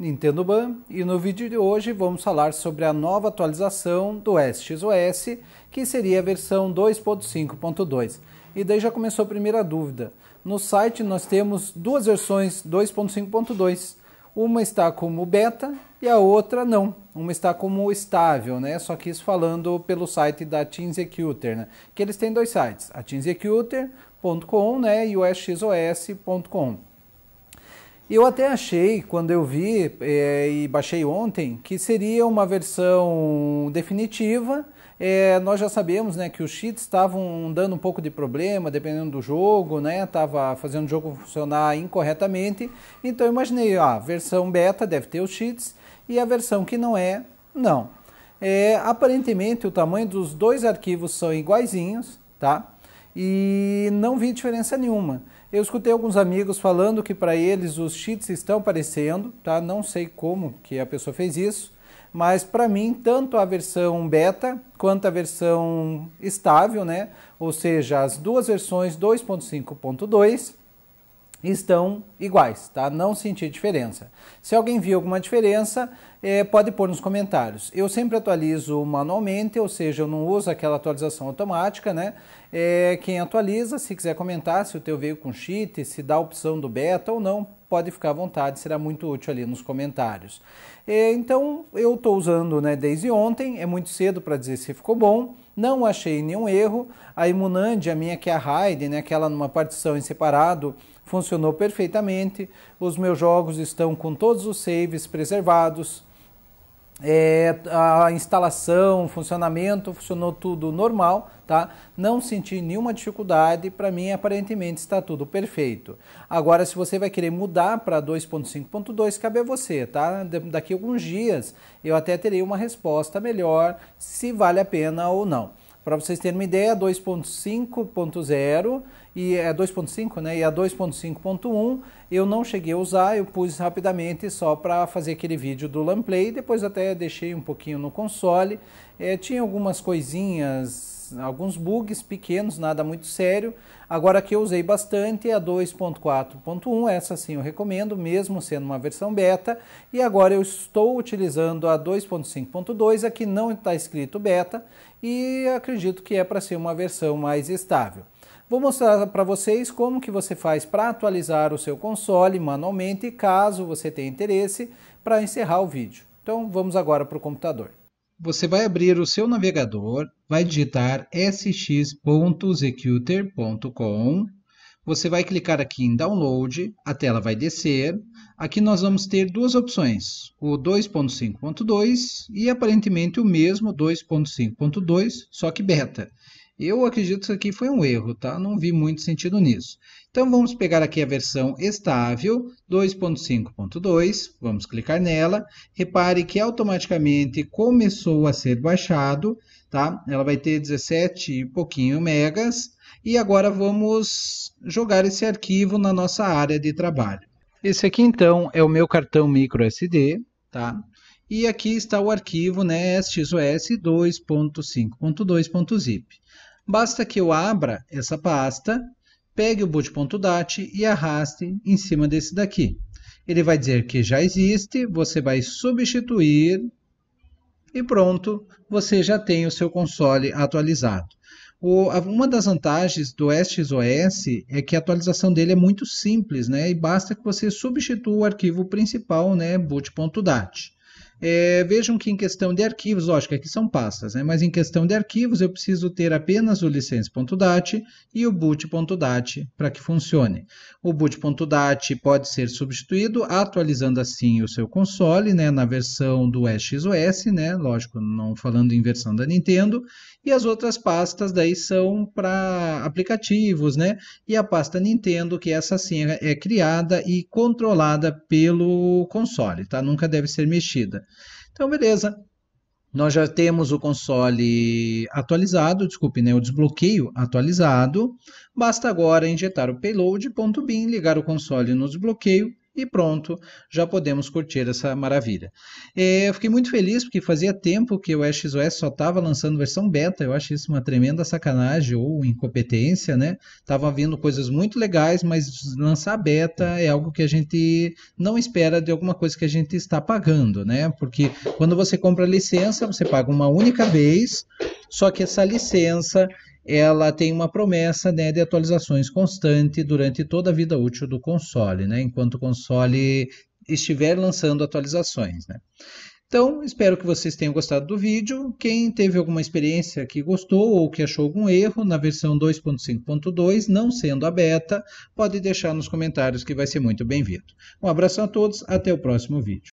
Nintendo Ban e no vídeo de hoje vamos falar sobre a nova atualização do SXOS, que seria a versão 2.5.2. E daí já começou a primeira dúvida. No site nós temos duas versões 2.5.2. Uma está como beta e a outra não. Uma está como estável, né? Só que isso falando pelo site da Team Executor, né? Que eles têm dois sites, a né, e o sxos.com. Eu até achei, quando eu vi é, e baixei ontem, que seria uma versão definitiva. É, nós já sabemos né, que os cheats estavam dando um pouco de problema, dependendo do jogo, né? fazendo o jogo funcionar incorretamente. Então eu imaginei, ah, a versão beta deve ter os cheats e a versão que não é, não. É, aparentemente o tamanho dos dois arquivos são iguaizinhos, tá? E não vi diferença nenhuma. Eu escutei alguns amigos falando que para eles os cheats estão aparecendo, tá? Não sei como que a pessoa fez isso, mas para mim tanto a versão beta quanto a versão estável, né? Ou seja, as duas versões 2.5.2 estão iguais, tá? Não sentir diferença. Se alguém viu alguma diferença, é, pode pôr nos comentários. Eu sempre atualizo manualmente, ou seja, eu não uso aquela atualização automática, né? É, quem atualiza, se quiser comentar se o teu veio com cheat, se dá a opção do beta ou não, pode ficar à vontade, será muito útil ali nos comentários. É, então, eu estou usando né, desde ontem, é muito cedo para dizer se ficou bom, não achei nenhum erro. A Imunand, a minha que é a Raiden, né, aquela numa partição em separado, funcionou perfeitamente. Os meus jogos estão com todos os saves preservados. É, a instalação, funcionamento, funcionou tudo normal, tá? Não senti nenhuma dificuldade, para mim aparentemente está tudo perfeito. Agora, se você vai querer mudar para 2.5.2, cabe a você, tá? Daqui a alguns dias eu até terei uma resposta melhor se vale a pena ou não. Para vocês terem uma ideia, a é 2.5.0 e é 2.5, né? E a é 2.5.1 eu não cheguei a usar, eu pus rapidamente só para fazer aquele vídeo do Lamplay, depois até deixei um pouquinho no console. É, tinha algumas coisinhas alguns bugs pequenos, nada muito sério. Agora que eu usei bastante a 2.4.1, essa sim eu recomendo, mesmo sendo uma versão beta. E agora eu estou utilizando a 2.5.2, aqui não está escrito beta, e acredito que é para ser uma versão mais estável. Vou mostrar para vocês como que você faz para atualizar o seu console manualmente, caso você tenha interesse, para encerrar o vídeo. Então vamos agora para o computador você vai abrir o seu navegador, vai digitar sx.executor.com, você vai clicar aqui em download, a tela vai descer. Aqui nós vamos ter duas opções, o 2.5.2 e aparentemente o mesmo 2.5.2, só que beta. Eu acredito que isso aqui foi um erro, tá? Não vi muito sentido nisso. Então vamos pegar aqui a versão estável 2.5.2, vamos clicar nela. Repare que automaticamente começou a ser baixado, tá? Ela vai ter 17 e pouquinho megas. E agora vamos jogar esse arquivo na nossa área de trabalho. Esse aqui então é o meu cartão micro SD, tá? E aqui está o arquivo né, SXOS 2.5.2.zip. Basta que eu abra essa pasta, pegue o boot.dat e arraste em cima desse daqui. Ele vai dizer que já existe, você vai substituir e pronto, você já tem o seu console atualizado. O, uma das vantagens do SXOS é que a atualização dele é muito simples, né? E basta que você substitua o arquivo principal, né, boot.dat. É, vejam que em questão de arquivos, lógico, aqui é são pastas, né? mas em questão de arquivos eu preciso ter apenas o license.dat e o boot.dat para que funcione. O boot.dat pode ser substituído, atualizando assim o seu console né? na versão do XOS, né? lógico, não falando em versão da Nintendo, e as outras pastas daí são para aplicativos, né? e a pasta Nintendo, que essa sim é, é criada e controlada pelo console, tá? nunca deve ser mexida. Então, beleza. Nós já temos o console atualizado, desculpe, né, o desbloqueio atualizado. Basta agora injetar o payload.bin, ligar o console no desbloqueio e pronto, já podemos curtir essa maravilha. É, eu fiquei muito feliz porque fazia tempo que o XOS só estava lançando versão beta, eu acho isso uma tremenda sacanagem ou incompetência, né? Tava vindo coisas muito legais, mas lançar beta é algo que a gente não espera de alguma coisa que a gente está pagando, né? Porque quando você compra licença, você paga uma única vez, só que essa licença ela tem uma promessa né, de atualizações constante durante toda a vida útil do console, né, enquanto o console estiver lançando atualizações. Né. Então, espero que vocês tenham gostado do vídeo. Quem teve alguma experiência que gostou ou que achou algum erro na versão 2.5.2, não sendo a beta, pode deixar nos comentários que vai ser muito bem-vindo. Um abraço a todos, até o próximo vídeo.